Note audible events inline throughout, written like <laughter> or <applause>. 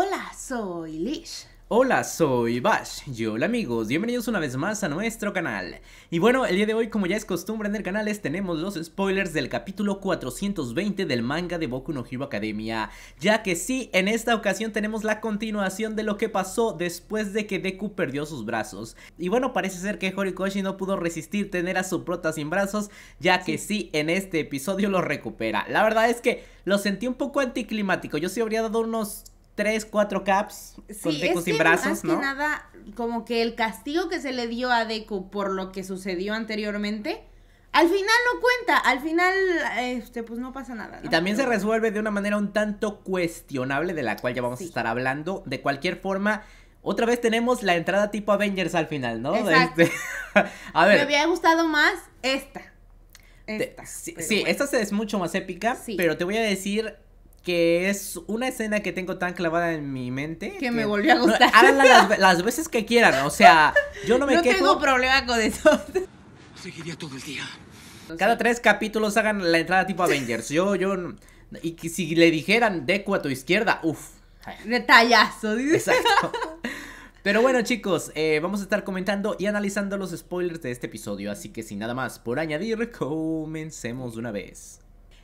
Hola, soy Lish. Hola, soy Bash. Y hola amigos, bienvenidos una vez más a nuestro canal. Y bueno, el día de hoy, como ya es costumbre en el canal, tenemos los spoilers del capítulo 420 del manga de Boku no Hero Academia. Ya que sí, en esta ocasión tenemos la continuación de lo que pasó después de que Deku perdió sus brazos. Y bueno, parece ser que Horikoshi no pudo resistir tener a su prota sin brazos, ya que sí, en este episodio lo recupera. La verdad es que lo sentí un poco anticlimático, yo sí habría dado unos tres, cuatro caps con Deku sin brazos, ¿no? que nada, como que el castigo que se le dio a Deku por lo que sucedió anteriormente, al final no cuenta, al final, este, pues no pasa nada. Y también se resuelve de una manera un tanto cuestionable, de la cual ya vamos a estar hablando. De cualquier forma, otra vez tenemos la entrada tipo Avengers al final, ¿no? Este, <laughs> a ver. Me había gustado más esta. Esta. Sí, esta es mucho más épica, pero te voy a decir que es una escena que tengo tan clavada en mi mente. Que, me volvió a <laughs> gustar. las, veces que quieran, o sea, yo no me quedo <laughs> quejo. No tengo problema con eso. <laughs> Seguiría todo el día. Cada tres capítulos hagan la entrada tipo Avengers. Yo, yo. Y si le dijeran Deku a tu izquierda, uff. Detallazo, Exacto. Pero bueno, chicos, eh, vamos a estar comentando y analizando los spoilers de este episodio. Así que sin nada más por añadir, comencemos una vez.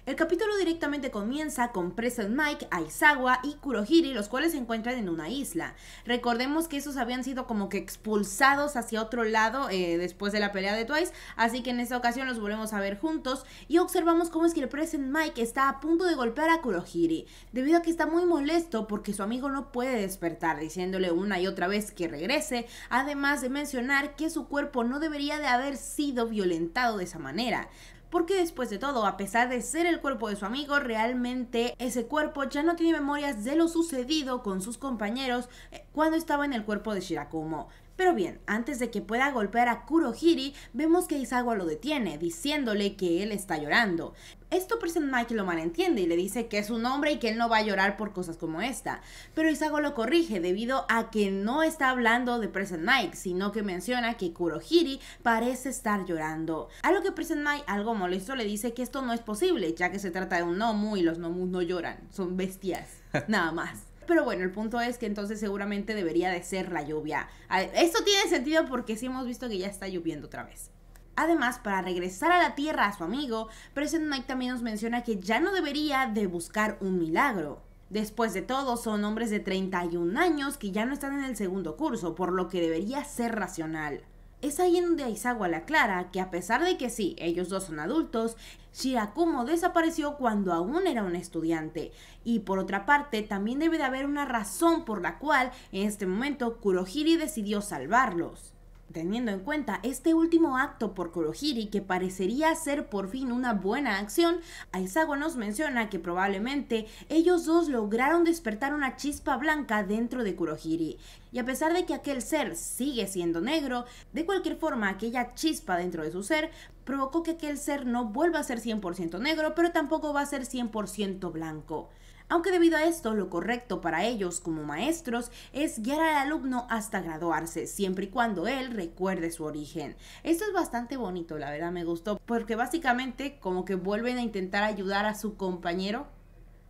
El capítulo directamente comienza con Present Mike, Aizawa y Kurohiri, los cuales se encuentran en una isla. Recordemos que esos habían sido como que expulsados hacia otro lado eh, después de la pelea de Twice, así que en esta ocasión los volvemos a ver juntos y observamos cómo es que el Present Mike está a punto de golpear a Kurohiri, debido a que está muy molesto porque su amigo no puede despertar, diciéndole una y otra vez que regrese, además de mencionar que su cuerpo no debería de haber sido violentado de esa manera porque después de todo, a pesar de ser el cuerpo de su amigo, realmente ese cuerpo ya no tiene memorias de lo sucedido con sus compañeros eh, cuando estaba en el cuerpo de Shirakumo. Pero bien, antes de que pueda golpear a Kurohiri, vemos que Isawa lo detiene, diciéndole que él está llorando. Esto Present Mike lo malentiende y le dice que es un hombre y que él no va a llorar por cosas como esta. Pero Isago lo corrige debido a que no está hablando de Present Mike, sino que menciona que Kurohiri parece estar llorando. A lo que Present Mike, algo molesto, le dice que esto no es posible, ya que se trata de un nomu y los nomus no lloran, son bestias, <laughs> nada más. Pero bueno, el punto es que entonces seguramente debería de ser la lluvia. Esto tiene sentido porque sí hemos visto que ya está lloviendo otra vez. Además, para regresar a la Tierra a su amigo, Present Night también nos menciona que ya no debería de buscar un milagro. Después de todo, son hombres de 31 años que ya no están en el segundo curso, por lo que debería ser racional. Es ahí en donde Aizawa la aclara que a pesar de que sí, ellos dos son adultos, Shirakumo desapareció cuando aún era un estudiante. Y por otra parte, también debe de haber una razón por la cual en este momento Kurohiri decidió salvarlos. Teniendo en cuenta este último acto por Kurohiri que parecería ser por fin una buena acción, Aizawa nos menciona que probablemente ellos dos lograron despertar una chispa blanca dentro de Kurohiri. Y a pesar de que aquel ser sigue siendo negro, de cualquier forma aquella chispa dentro de su ser provocó que aquel ser no vuelva a ser 100% negro, pero tampoco va a ser 100% blanco aunque debido a esto lo correcto para ellos como maestros es guiar al alumno hasta graduarse, siempre y cuando él recuerde su origen. Esto es bastante bonito, la verdad me gustó, porque básicamente como que vuelven a intentar ayudar a su compañero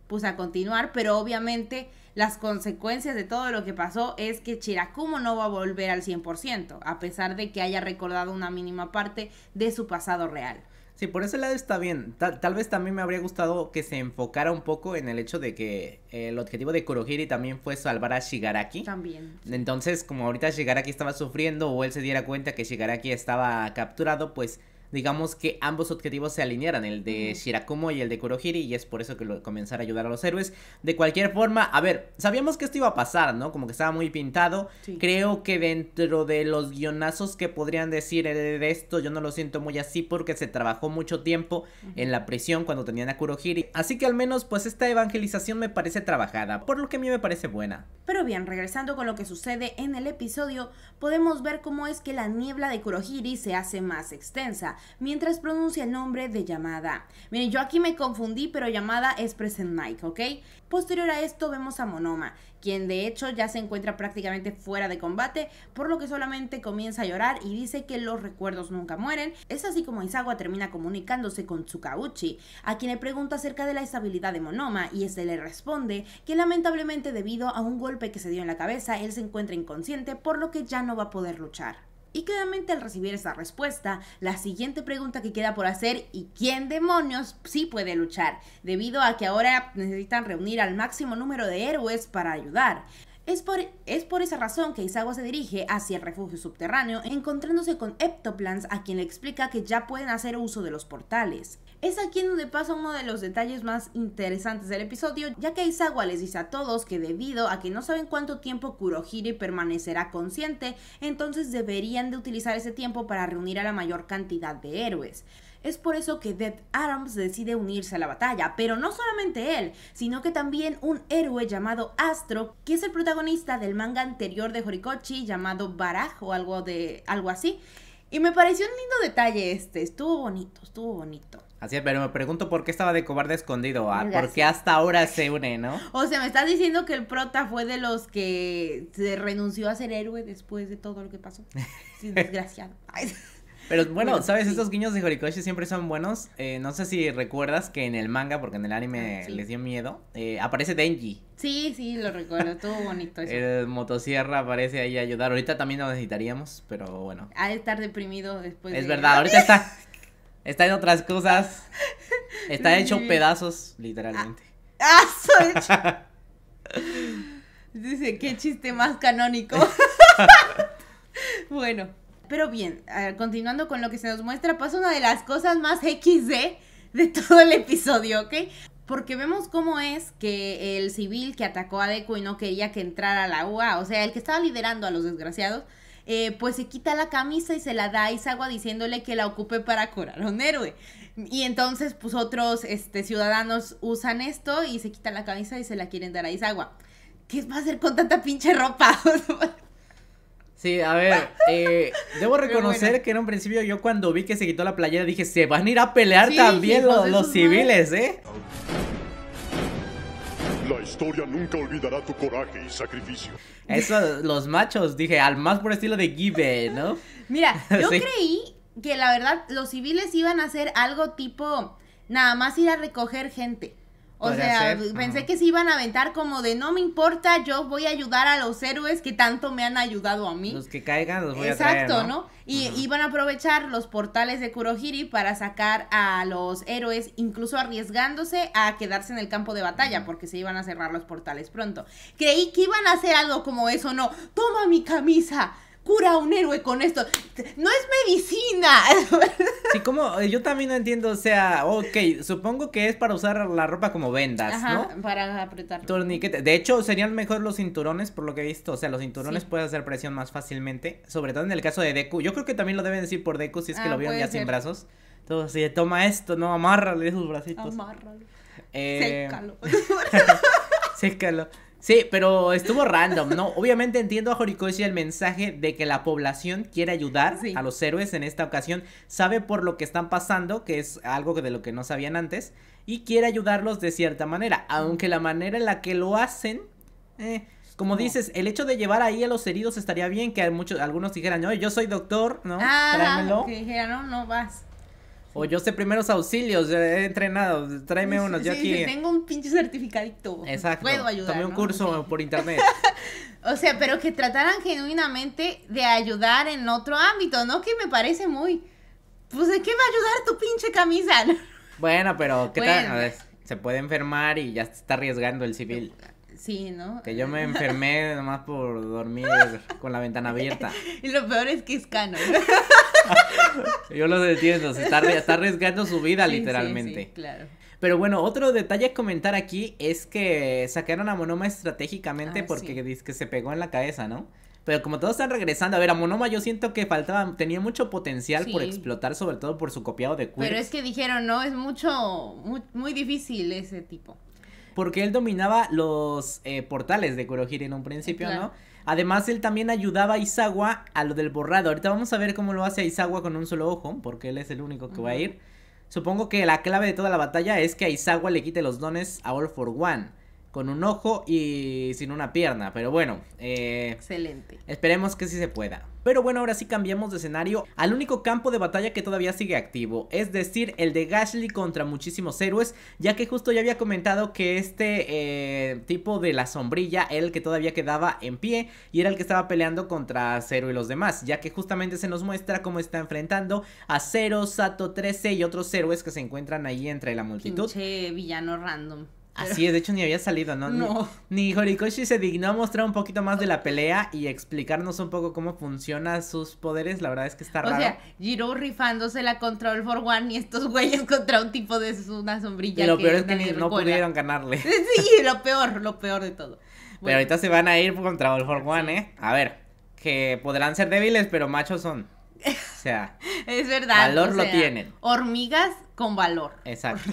pues a continuar, pero obviamente las consecuencias de todo lo que pasó es que Chiracumo no va a volver al 100%, a pesar de que haya recordado una mínima parte de su pasado real. Sí, por ese lado está bien. Tal, vez también me habría gustado que se enfocara un poco en el hecho de que el objetivo de Kurohiri también fue salvar a Shigaraki. También. Entonces, como ahorita Shigaraki estaba sufriendo o él se diera cuenta que Shigaraki estaba capturado, pues digamos que ambos objetivos se alinearan, el de Shirakumo y el de Kurohiri, y es por eso que comenzar a ayudar a los héroes. De cualquier forma, a ver, sabíamos que esto iba a pasar, ¿no? Como que estaba muy pintado. Creo que dentro de los guionazos que podrían decir eh, de esto, yo no lo siento muy así porque se trabajó mucho tiempo en la prisión cuando tenían a Kurohiri. Así que al menos, pues esta evangelización me parece trabajada, por lo que a mí me parece buena. Pero bien, regresando con lo que sucede en el episodio, podemos ver cómo es que la niebla de Kurohiri se hace más extensa mientras pronuncia el nombre de Yamada. Miren, yo aquí me confundí, pero Yamada es Present mike ¿ok? Posterior a esto vemos a Monoma, quien de hecho ya se encuentra prácticamente fuera de combate, por lo que solamente comienza a llorar y dice que los recuerdos nunca mueren. Es así como Isawa termina comunicándose con Tsukauchi, a quien le pregunta acerca de la estabilidad de Monoma y este le responde que lamentablemente debido a un golpe que se dio en la cabeza, él se encuentra inconsciente por lo que ya no va a poder luchar. Y claramente al recibir esa respuesta, la siguiente pregunta que queda por hacer y quién demonios sí puede luchar, debido a que ahora necesitan reunir al máximo número de héroes para ayudar. Es por, es por, esa razón que Isago se dirige hacia el refugio subterráneo, encontrándose con Eptoplans, a quien le explica que ya pueden hacer uso de los portales. Es aquí en donde pasa uno de los detalles más interesantes del episodio, ya que Aizawa les dice a todos que debido a que no saben cuánto tiempo Kurohiri permanecerá consciente, entonces deberían de utilizar ese tiempo para reunir a la mayor cantidad de héroes. Es por eso que Death Arms decide unirse a la batalla, pero no solamente él, sino que también un héroe llamado Astro, que es el protagonista del manga anterior de Horikochi llamado Baraj o algo, de, algo así. Y me pareció un lindo detalle este, estuvo bonito, estuvo bonito. Así es, pero me pregunto por qué estaba de cobarde escondido, ah, porque por hasta ahora se une, ¿no? O sea, me estás diciendo que el prota fue de los que se renunció a ser héroe después de todo lo que pasó. <laughs> Sí, desgraciado. Pero bueno, ¿sabes? Estos guiños de Horikoshi siempre son buenos. Eh, no sé si recuerdas que en el manga, porque en el anime ah, les dio miedo, eh, aparece Denji. Sí, sí, lo recuerdo, estuvo bonito eso. El motosierra aparece ahí a ayudar. Ahorita también lo necesitaríamos, pero bueno. Ha de estar deprimido después. de... Es verdad, ahorita <laughs> está Está en otras cosas. <laughs> Está hecho pedazos, literalmente. Ah, ah soy <laughs> Dice, qué chiste más canónico. <laughs> bueno, pero bien, continuando con lo que se nos muestra, pasa una de las cosas más XD de todo el episodio, ¿ok? Porque vemos cómo es que el civil que atacó a Deku y no quería que entrara a la UA, o sea, el que estaba liderando a los desgraciados, eh, pues se quita la camisa y se la da a diciéndole que la ocupe para curar a un héroe. Y entonces, pues otros este, ciudadanos usan esto y se quitan la camisa y se la quieren dar a Izagua. ¿Qué va a hacer con tanta pinche ropa? <laughs> Sí, a ver, eh, debo reconocer que en un principio yo cuando vi que se quitó la playera dije, se van a ir a pelear también los civiles, ¿eh? La historia nunca olvidará tu coraje y sacrificio. Eso, los machos, dije, al más por estilo de Give, ¿no? <laughs> Mira, yo creí que la verdad los civiles iban a hacer algo tipo nada más ir a recoger gente. O sea, pues, pensé que se iban a aventar como de no me importa, yo voy a ayudar a los héroes que tanto me han ayudado a mí. Los que caigan los voy Exacto, a ¿no? ¿no? Y iban a aprovechar los portales de Kurohiri para sacar a los héroes, incluso arriesgándose a quedarse en el campo de batalla, porque se iban a cerrar los portales pronto. Creí que iban a hacer algo como eso, no, toma mi camisa, cura a un héroe con esto. No es medicina. <laughs> Sí, como eh, yo también no entiendo, o sea, ok, supongo que es para usar la ropa como vendas, Ajá, ¿no? Para apretar. Torniquete. De hecho, serían mejor los cinturones, por lo que he visto. O sea, los cinturones pueden hacer presión más fácilmente. Sobre todo en el caso de Deku. Yo creo que también lo deben decir por Deku si es que ah, lo vieron ya sin brazos. Entonces, toma esto, no, amarrale sus bracitos. Amárralo. Eh... Sécalo. <laughs> <laughs> Sécalo. Sí, pero estuvo random, ¿no? Obviamente entiendo a Horikoshi el mensaje de que la población quiere ayudar a los héroes en esta ocasión, sabe por lo que están pasando, que es algo de lo que no sabían antes, y quiere ayudarlos de cierta manera, aunque la manera en la que lo hacen... Eh, como dices, el hecho de llevar ahí a los heridos estaría bien que muchos, algunos dijeran, oye, yo soy doctor, ¿no? Ah, que no, no vas. O yo sé primeros auxilios, he entrenado, tráeme unos, sí, yo aquí. tengo un pinche certificadito. Exacto. Puedo ayudar. Tomé un curso por internet. <laughs> o sea, pero que trataran genuinamente de ayudar en otro ámbito, ¿no? Que me parece muy. Pues, ¿de qué va a ayudar tu pinche camisa? <laughs> bueno, pero ¿qué se puede enfermar y ya está arriesgando el civil. Sí, ¿no? Que yo me <laughs> enfermé nomás por dormir con la ventana abierta. Y lo peor es que es cano. <laughs> Yo lo entiendo, se está, arriesgando su vida literalmente. Sí, claro. Pero bueno, otro detalle a comentar aquí es que sacaron a Monoma estratégicamente ah, porque dice que se pegó en la cabeza, ¿no? Pero como todos están regresando, a ver, a Monoma yo siento que faltaba, tenía mucho potencial por explotar, sobre todo por su copiado de Quirks. Pero es que dijeron, no, es mucho, muy, difícil ese tipo. Porque él dominaba los eh, portales de Kurohiri en un principio, ¿no? Además, él también ayudaba a Izawa a lo del borrado. Ahorita vamos a ver cómo lo hace a con un solo ojo, porque él es el único que va a ir. Supongo que la clave de toda la batalla es que a Isawa le quite los dones a All for One con un ojo y sin una pierna. Pero bueno, eh, excelente. Esperemos que sí se pueda. Pero bueno, ahora sí cambiamos de escenario al único campo de batalla que todavía sigue activo, es decir, el de Gashly contra muchísimos héroes, ya que justo ya había comentado que este eh, tipo de la sombrilla era el que todavía quedaba en pie y era el que estaba peleando contra Cero y los demás, ya que justamente se nos muestra cómo está enfrentando a Cero, Sato 13 y otros héroes que se encuentran ahí entre la multitud. Pinche villano random. Así es, de hecho ni había salido, ¿no? No. Ni, Horikoshi se dignó a mostrar un poquito más de la pelea y explicarnos un poco cómo funcionan sus poderes. La verdad es que está raro. O sea, Jiro rifándose la contra for One y estos güeyes <laughs> contra un tipo de una sombrilla. Y lo que peor es que no pudieron ganarle. <laughs> Sí, lo peor, lo peor de todo. Pero ahorita se van a ir contra All for One, ¿eh? A ver, que podrán ser débiles, pero machos son. O sea, <laughs> es verdad. Valor lo tienen. Hormigas con valor. Exacto.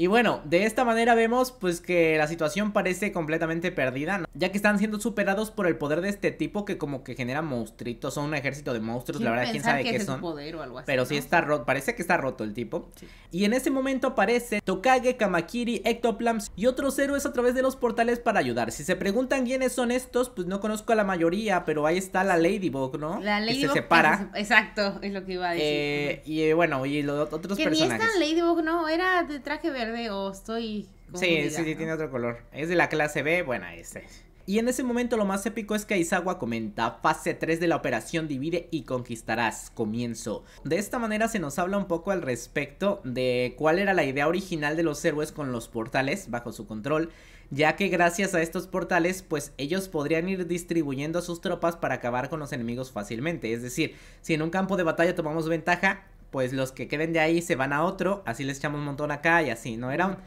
Y bueno, de esta manera vemos pues que la situación parece completamente perdida, ¿no? ya que están siendo superados por el poder de este tipo que como que genera monstruitos, son un ejército de monstruos, la verdad quién sabe qué son. Poder o algo así, pero sí está roto, parece que está roto el tipo. Y en ese momento aparece Tokage, Kamakiri, Ectoplams y otros héroes a través de los portales para ayudar. Si se preguntan quiénes son estos, pues no conozco a la mayoría, pero ahí está la Ladybug, ¿no? La Ladybug que se separa. exacto, es lo que iba a decir. Eh, y eh, bueno, y los otros personajes. Que ni Ladybug no, era de traje verde o estoy... Sí, sí, sí, tiene otro color. Es de la clase B, bueno, este. Y en ese momento lo más épico es que Aizawa comenta, fase 3 de la operación divide y conquistarás, comienzo. De esta manera se nos habla un poco al respecto de cuál era la idea original de los héroes con los portales bajo su control, ya que gracias a estos portales pues ellos podrían ir distribuyendo a sus tropas para acabar con los enemigos fácilmente, es decir, si en un campo de batalla tomamos ventaja, pues los que queden de ahí se van a otro, así les echamos un montón acá y así, ¿no? Era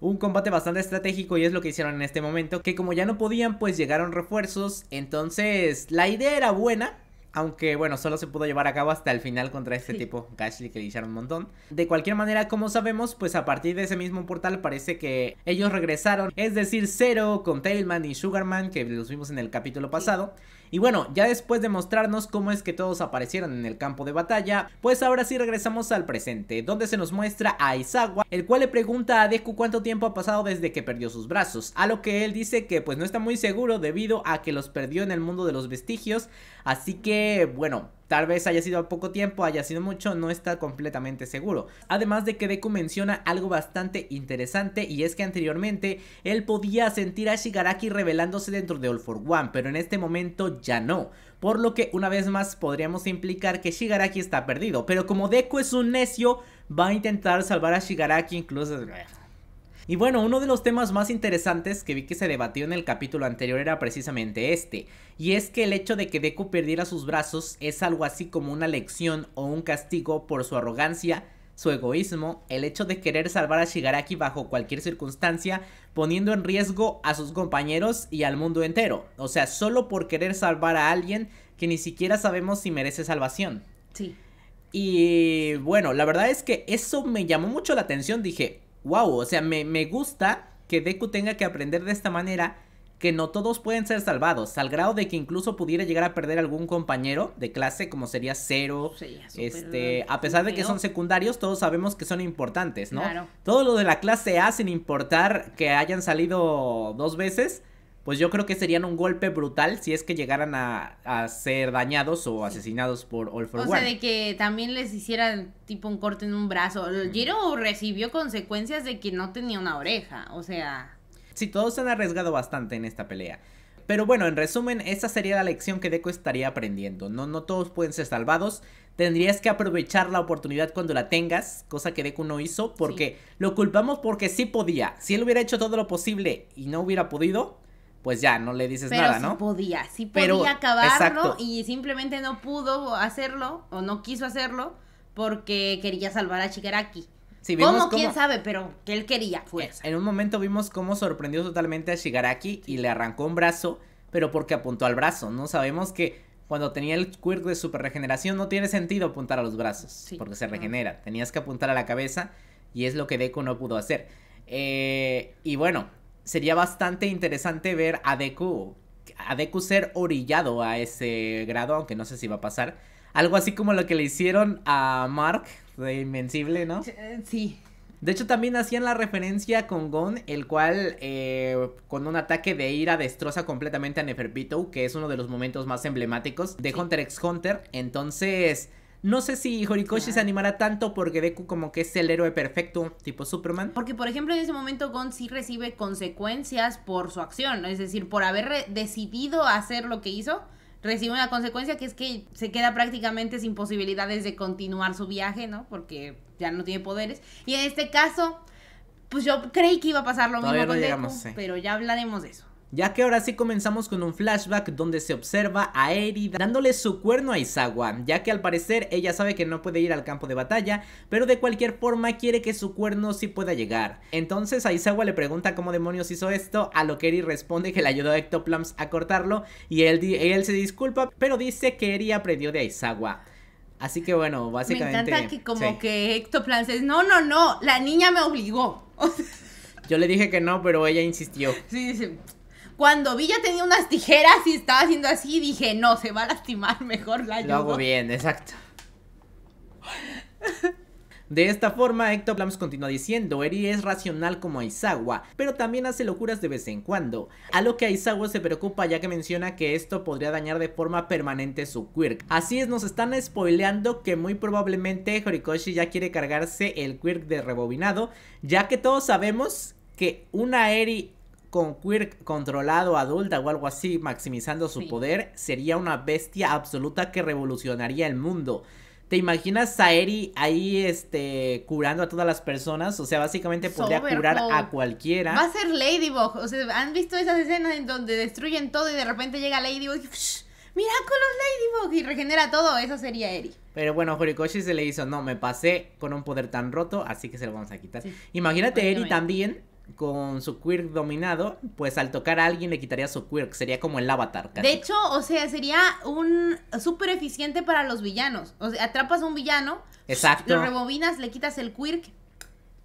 un, combate bastante estratégico y es lo que hicieron en este momento, que como ya no podían, pues llegaron refuerzos, entonces la idea era buena, aunque bueno, solo se pudo llevar a cabo hasta el final contra este tipo, Gashley, que le echaron un montón. De cualquier manera, como sabemos, pues a partir de ese mismo portal parece que ellos regresaron. Es decir, Zero con Tailman y Sugarman, que los vimos en el capítulo pasado. Y bueno, ya después de mostrarnos cómo es que todos aparecieron en el campo de batalla, pues ahora sí regresamos al presente, donde se nos muestra a Isawa, el cual le pregunta a Deku cuánto tiempo ha pasado desde que perdió sus brazos, a lo que él dice que pues no está muy seguro debido a que los perdió en el mundo de los vestigios, así que bueno, Tal vez haya sido a poco tiempo, haya sido mucho, no está completamente seguro. Además de que Deku menciona algo bastante interesante y es que anteriormente él podía sentir a Shigaraki revelándose dentro de All for One, pero en este momento ya no. Por lo que una vez más podríamos implicar que Shigaraki está perdido, pero como Deku es un necio, va a intentar salvar a Shigaraki incluso... Y bueno, uno de los temas más interesantes que vi que se debatió en el capítulo anterior era precisamente este, y es que el hecho de que Deku perdiera sus brazos es algo así como una lección o un castigo por su arrogancia, su egoísmo, el hecho de querer salvar a Shigaraki bajo cualquier circunstancia, poniendo en riesgo a sus compañeros y al mundo entero. O sea, solo por querer salvar a alguien que ni siquiera sabemos si merece salvación. Sí. Y bueno, la verdad es que eso me llamó mucho la atención. Dije, wow, o sea, me, me gusta que Deku tenga que aprender de esta manera que no todos pueden ser salvados, al grado de que incluso pudiera llegar a perder algún compañero de clase, como sería Cero. este, a pesar de que son secundarios, todos sabemos que son importantes, ¿no? Claro. Todo lo de la clase A, sin importar que hayan salido dos veces, pues yo creo que serían un golpe brutal si es que llegaran a, ser dañados o asesinados por All for o One. O sea, de que también les hicieran tipo un corte en un brazo. Jiro recibió consecuencias de que no tenía una oreja, o sea... Sí, todos se han arriesgado bastante en esta pelea. Pero bueno, en resumen, esa sería la lección que Deku estaría aprendiendo. No, no todos pueden ser salvados. Tendrías que aprovechar la oportunidad cuando la tengas, cosa que Deku no hizo, porque lo culpamos porque sí podía. Si él hubiera hecho todo lo posible y no hubiera podido, pues ya no le dices nada, sí ¿no? podía, sí podía acabarlo y simplemente no pudo hacerlo o no quiso hacerlo porque quería salvar a Shigaraki. ¿Cómo? ¿Quién sabe? Pero que él quería fuerza. Eh, en un momento vimos cómo sorprendió totalmente a Shigaraki y le arrancó un brazo, pero porque apuntó al brazo, ¿no? Sabemos que cuando tenía el quirk de super regeneración no tiene sentido apuntar a los brazos, porque se regenera. Tenías que apuntar a la cabeza y es lo que Deku no pudo hacer. Eh, y bueno, sería bastante interesante ver a Deku, a Deku ser orillado a ese grado, aunque no sé si va a pasar. Algo así como lo que le hicieron a Mark de Invencible, ¿no? Sí. Eh, de hecho, también hacían la referencia con Gon, el cual eh, con un ataque de ira destroza completamente a Neferpitou, que es uno de los momentos más emblemáticos de Hunter x Hunter. Entonces, no sé si Horikoshi se animará tanto porque Deku como que es el héroe perfecto, tipo Superman. Porque, por ejemplo, en ese momento Gon sí recibe consecuencias por su acción, es decir, por haber decidido hacer lo que hizo, recibe una consecuencia que es que se queda prácticamente sin posibilidades de continuar su viaje, ¿no? Porque ya no tiene poderes. Y en este caso, pues yo creí que iba a pasar lo mismo con Deku, pero ya hablaremos de eso ya que ahora sí comenzamos con un flashback donde se observa a Erida dándole su cuerno a Isawa, ya que al parecer ella sabe que no puede ir al campo de batalla, pero de cualquier forma quiere que su cuerno sí pueda llegar. Entonces a Isawa le pregunta cómo demonios hizo esto, a lo que Eri responde que le ayudó a Ectoplums a cortarlo y él, se disculpa, pero dice que Eri aprendió de Aizawa. Así que bueno, básicamente... Me encanta que como que Ectoplums es, no, no, no, la niña me obligó. <laughs> Yo le dije que no, pero ella insistió. Sí, sí. Cuando vi ya tenía unas tijeras y estaba haciendo así, dije, no, se va a lastimar, mejor la ayudo. Lo hago bien, exacto. De esta forma, Ectoplams continúa diciendo, Eri es racional como Aizawa, pero también hace locuras de vez en cuando, a lo que Aizawa se preocupa ya que menciona que esto podría dañar de forma permanente su quirk. Así es, nos están spoileando que muy probablemente Horikoshi ya quiere cargarse el quirk de rebobinado, ya que todos sabemos que una Eri con Quirk controlado adulta o algo así, maximizando su poder, sería una bestia absoluta que revolucionaría el mundo. ¿Te imaginas a Eri ahí este curando a todas las personas? O sea, básicamente podría curar a cualquiera. Va a ser Ladybug. O sea, ¿han visto esas escenas en donde destruyen todo y de repente llega Ladybug y con ¡Miraculous Ladybug! y regenera todo? Eso sería Eri. Pero bueno, Horikoshi se le hizo, no, me pasé con un poder tan roto, así que se lo vamos a quitar. Imagínate Eri también con su quirk dominado, pues al tocar a alguien le quitaría su quirk, sería como el avatar. De hecho, o sea, sería un súper eficiente para los villanos. O sea, atrapas a un villano, Exacto. lo rebobinas, le quitas el quirk,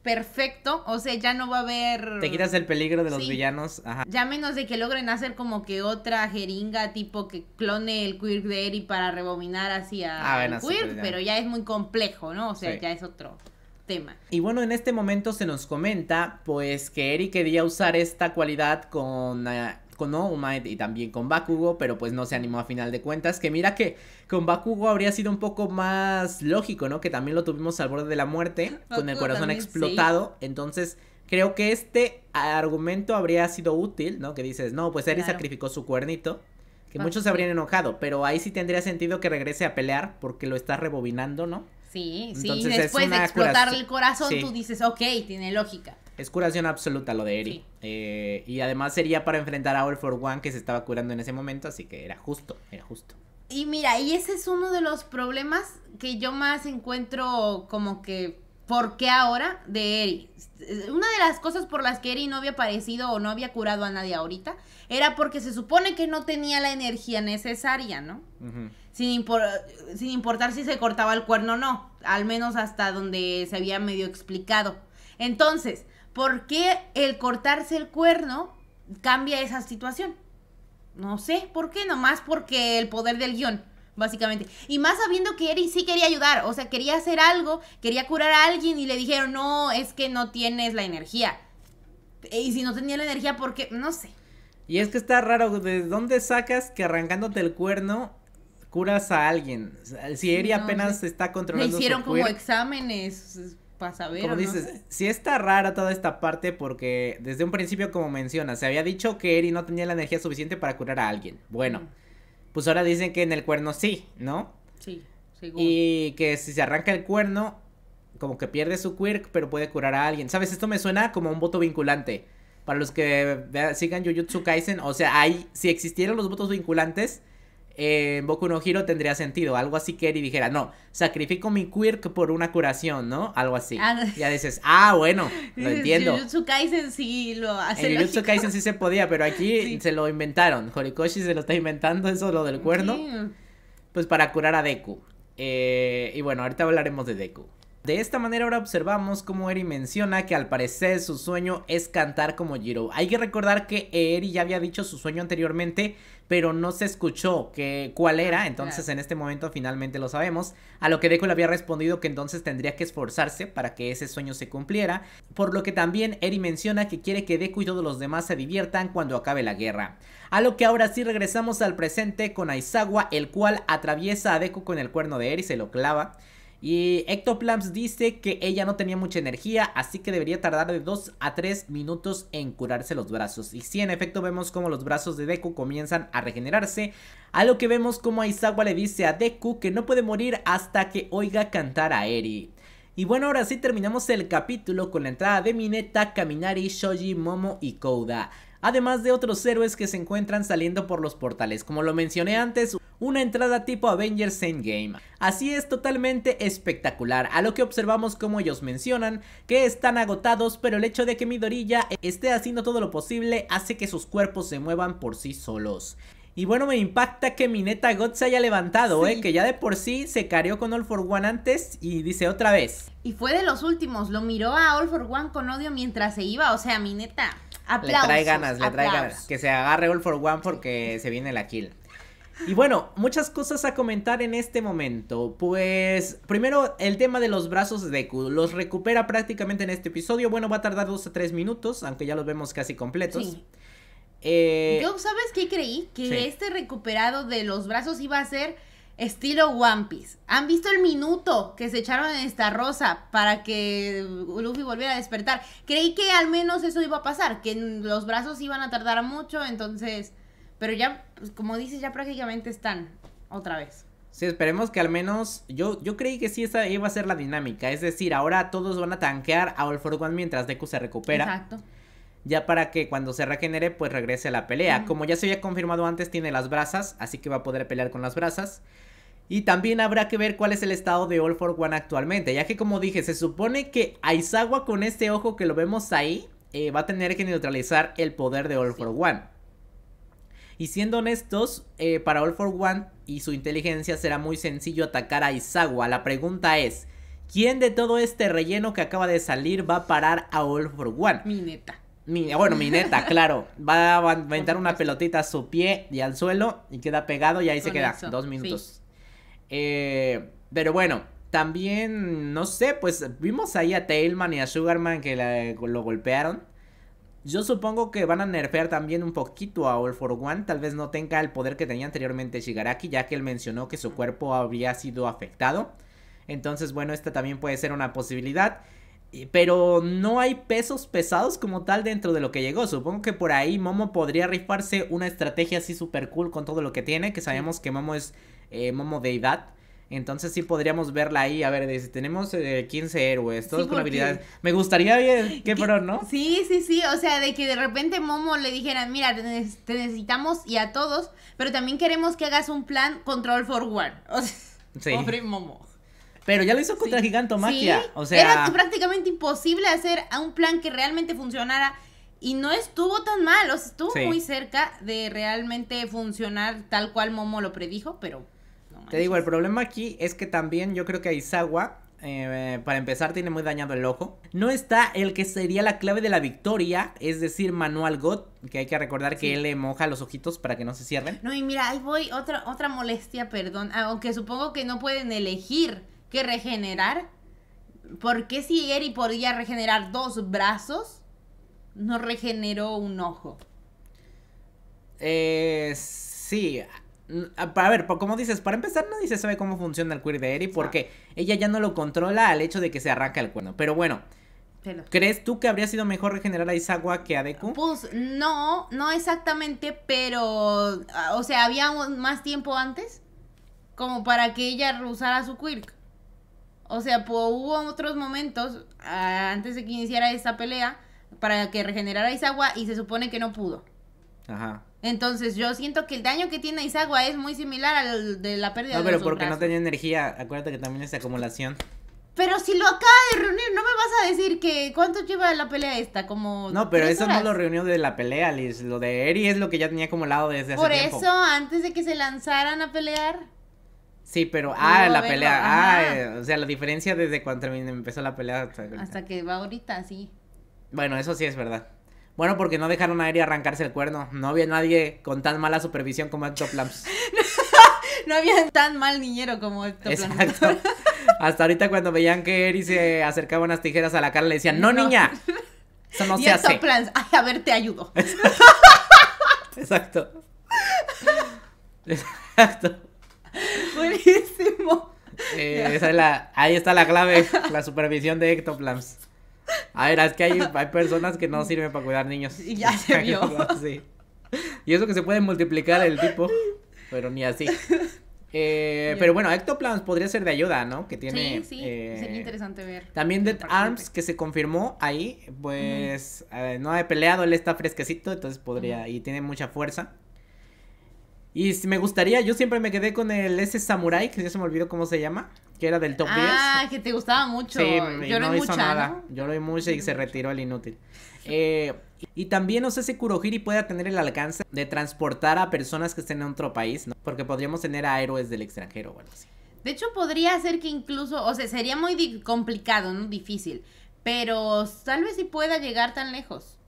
perfecto, o sea, ya no va a haber... Te quitas el peligro de los villanos, ajá. Ya menos de que logren hacer como que otra jeringa tipo que clone el quirk de Eri para rebobinar hacia ah, el quirk, pero, ya. es muy complejo, ¿no? O sea, ya es otro tema. Y bueno, en este momento se nos comenta pues que Eri quería usar esta cualidad con... Eh, con y también con Bakugo, pero pues no se animó a final de cuentas. Que mira que con Bakugo habría sido un poco más lógico, ¿no? Que también lo tuvimos al borde de la muerte, con el corazón explotado. Entonces, creo que este argumento habría sido útil, ¿no? Que dices, no, pues Eri sacrificó su cuernito. Que muchos se habrían enojado, pero ahí sí tendría sentido que regrese a pelear porque lo está rebobinando, ¿no? Sí, sí, después de explotar el corazón tú dices, ok, tiene lógica. Es curación absoluta lo de Eri. Eh, y además sería para enfrentar a All for One que se estaba curando en ese momento, así que era justo, era justo. Y mira, y ese es uno de los problemas que yo más encuentro como que ¿Por qué ahora? De Eri. Eh, una de las cosas por las que Eri no había aparecido o no había curado a nadie ahorita era porque se supone que no tenía la energía necesaria, ¿no? sin, sin, importar si se cortaba el cuerno o no, al menos hasta donde se había medio explicado. Entonces, ¿por qué el cortarse el cuerno cambia esa situación? No sé, ¿por qué? Nomás porque el poder del guión básicamente. Y más sabiendo que Eri sí quería ayudar, o sea, quería hacer algo, quería curar a alguien y le dijeron, no, es que no tienes la energía. E, y si no tenía la energía, ¿por qué? No sé. Y es que está raro, ¿de dónde sacas que arrancándote el cuerno curas a alguien? Si Eri apenas está controlando. Le hicieron como exámenes para saber. Como dices, está rara toda esta parte porque desde un principio, como mencionas, se había dicho que Eri no tenía la energía suficiente para curar a alguien. Bueno pues ahora dicen que en el cuerno sí, ¿no? Sí, seguro. Y que si se arranca el cuerno, como que pierde su quirk, pero puede curar a alguien. ¿Sabes? Esto me suena como un voto vinculante. Para los que vean, sigan Jujutsu Kaisen, o sea, ahí, si existieran los votos vinculantes, en Boku no Hiro tendría sentido. Algo así que Eri dijera, no, sacrifico mi quirk por una curación, ¿no? Algo así. Ah, ya dices, <laughs> ah, bueno, lo entiendo. En Jujutsu Kaisen sí lo hace. En Jujutsu Kaisen sí se podía, pero aquí se lo inventaron. Horikoshi se lo está inventando, eso lo del cuerno. Pues para curar a Deku. Eh, y bueno, ahorita hablaremos de Deku. De esta manera ahora observamos cómo Eri menciona que al parecer su sueño es cantar como Jiro. Hay que recordar que Eri ya había dicho su sueño anteriormente, pero no se escuchó que, cuál era, ah, entonces en este momento finalmente lo sabemos. A lo que Deku le había respondido que entonces tendría que esforzarse para que ese sueño se cumpliera, por lo que también Eri menciona que quiere que Deku y todos los demás se diviertan cuando acabe la guerra. A lo que ahora sí regresamos al presente con Aizawa, el cual atraviesa a Deku con el cuerno de Eri, y se lo clava. Y Hectoplams dice que ella no tenía mucha energía, así que debería tardar de 2 a 3 minutos en curarse los brazos. Y sí, en efecto vemos como los brazos de Deku comienzan a regenerarse, a lo que vemos como Aizawa le dice a Deku que no puede morir hasta que oiga cantar a Eri. Y bueno, ahora sí terminamos el capítulo con la entrada de Mineta, Kaminari, Shoji, Momo y Kouda además de otros héroes que se encuentran saliendo por los portales, como lo mencioné antes, una entrada tipo Avengers Endgame. Así es totalmente espectacular, a lo que observamos como ellos mencionan que están agotados, pero el hecho de que Midorilla esté haciendo todo lo posible hace que sus cuerpos se muevan por sí solos. Y bueno, me impacta que mi neta God se haya levantado, ¿eh? que ya de por sí se careó con All for One antes y dice otra vez. Y fue de los últimos, lo miró a All for One con odio mientras se iba, o sea, mi neta le trae ganas, le trae ganas. Que se agarre all for one porque se viene la kill. Y bueno, muchas cosas a comentar en este momento. Pues primero el tema de los brazos de Deku. Los recupera prácticamente en este episodio. Bueno, va a tardar dos a tres minutos, aunque ya los vemos casi completos. Sí. Eh, Yo, ¿sabes qué creí? Que este recuperado de los brazos iba a ser Estilo One Piece. ¿Han visto el minuto que se echaron en esta rosa para que Luffy volviera a despertar? Creí que al menos eso iba a pasar, que los brazos iban a tardar mucho, entonces... Pero ya, pues, como dices, ya prácticamente están otra vez. Sí, esperemos que al menos. Yo, yo creí que sí esa iba a ser la dinámica. Es decir, ahora todos van a tanquear a All for One mientras Deku se recupera. Exacto ya para que cuando se regenere pues regrese a la pelea. Como ya se había confirmado antes, tiene las brasas, así que va a poder pelear con las brasas. Y también habrá que ver cuál es el estado de All for One actualmente, ya que como dije, se supone que Aizawa con este ojo que lo vemos ahí, eh, va a tener que neutralizar el poder de All for One. Y siendo honestos, eh, para All for One y su inteligencia será muy sencillo atacar a Aizawa. La pregunta es, ¿quién de todo este relleno que acaba de salir va a parar a All for One? neta. Mi, bueno, Mineta, <laughs> claro. Va a aventar una pelotita a su pie y al suelo y queda pegado y ahí se queda. dos minutos. Eh, pero bueno, también, no sé, pues vimos ahí a Tailman y a Sugarman que lo golpearon. Yo supongo que van a nerfear también un poquito a All for One. Tal vez no tenga el poder que tenía anteriormente Shigaraki, ya que él mencionó que su cuerpo habría sido afectado. Entonces, bueno, esta también puede ser una posibilidad pero no hay pesos pesados como tal dentro de lo que llegó. Supongo que por ahí Momo podría rifarse una estrategia así super cool con todo lo que tiene, que sabemos que Momo es eh, Momo deidad. Entonces sí podríamos verla ahí, a ver, si tenemos 15 eh, héroes, todos con habilidades. Me gustaría bien qué fueron, ¿no? Sí, sí, sí, o sea, de que de repente Momo le dijera mira, te necesitamos y a todos, pero también queremos que hagas un plan control forward. <laughs> O sea, sí. Momo. Pero ya lo hizo contra Giganto magia O sea. Era prácticamente imposible hacer a un plan que realmente funcionara. Y no estuvo tan mal. O sea, estuvo muy cerca de realmente funcionar tal cual Momo lo predijo, pero. Te digo, el problema aquí es que también yo creo que Aizawa eh, para empezar, tiene muy dañado el ojo. No está el que sería la clave de la victoria, es decir, Manual God, que hay que recordar que él le moja los ojitos para que no se cierren. No, y mira, ahí voy, otra, otra molestia, perdón, aunque supongo que no pueden elegir que regenerar, Porque si Eri podía regenerar dos brazos, no regeneró un ojo? Eh, sí. Mm, a ver, como dices, para empezar nadie se sabe cómo funciona el queer de Eri porque ella ya no lo controla al hecho de que se arranca el cuerno. Pero bueno, ¿Crees tú que habría sido mejor regenerar a Izawa que a Deku? Pues no, no exactamente, pero. O sea, había más tiempo antes como para que ella usara su quirk. O sea, hubo otros momentos ah, antes de que iniciara esta pelea para que regenerara Isawa y se supone que no pudo. Ajá. Entonces yo siento que el daño que tiene Isagua es muy similar al de la pérdida de No, pero porque no tenía energía, acuérdate que también es acumulación. Pero si lo acaba de reunir, no me vas a decir que cuánto lleva la pelea esta, como No, pero eso no lo reunió de la pelea, Liz, lo de Eri es lo que ya tenía acumulado desde hace tiempo. Por eso antes de que se lanzaran a pelear. Sí, pero, ah, la pelea, ah, o sea, la diferencia desde cuando empezó la pelea hasta, que va ahorita, sí. Bueno, eso sí es verdad. Bueno, porque no dejaron a Eri arrancarse el cuerno. No había nadie con tan mala supervisión como Plans. <laughs> no había tan mal niñero como Plans. Exacto. Hasta ahorita cuando veían que Eri se acercaba unas tijeras a la cara, le decían, no, niña, eso no se hace. Plans. a ver, te ayudo. <laughs> Exacto. Exacto. Eh, ahí está la clave, la supervisión de Ectoplans A ver, es que hay, personas que no sirven para cuidar niños. Ya <laughs> Y eso que se puede multiplicar el tipo, pero ni así. Eh, pero bueno, Ectoplans podría ser de ayuda, ¿no? Que tiene. Sí, sí. sería eh, interesante ver. También Dead Arms, que se confirmó ahí, pues no ha peleado, él está fresquecito, entonces podría. Y tiene mucha fuerza. Y me gustaría, yo siempre me quedé con el ese samurai, que ya se me olvidó cómo se llama, que era del top 10. Ah, que te gustaba mucho. Sí, Lloré no hizo nada. Lloré mucho y se retiró al inútil. Eh, y también no sé si Kurohiri pueda tener el alcance de transportar a personas que estén en otro país, ¿no? Porque podríamos tener a héroes del extranjero o algo así. De hecho, podría ser que incluso, o sea, sería muy complicado, ¿no? Difícil. Pero tal vez sí pueda llegar tan lejos.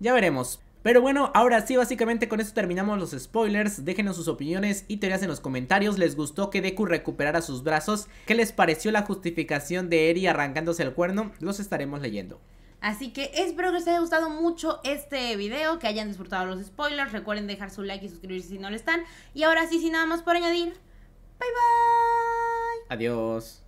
Ya veremos. Pero bueno, ahora sí, básicamente con esto terminamos los spoilers. Déjenos sus opiniones y teorías en los comentarios. ¿Les gustó que Deku recuperara sus brazos? ¿Qué les pareció la justificación de Eri arrancándose el cuerno? Los estaremos leyendo. Así que espero que les haya gustado mucho este video, que hayan disfrutado los spoilers. Recuerden dejar su like y suscribirse si no lo están. Y ahora sí, sin nada más por añadir, bye bye. Adiós.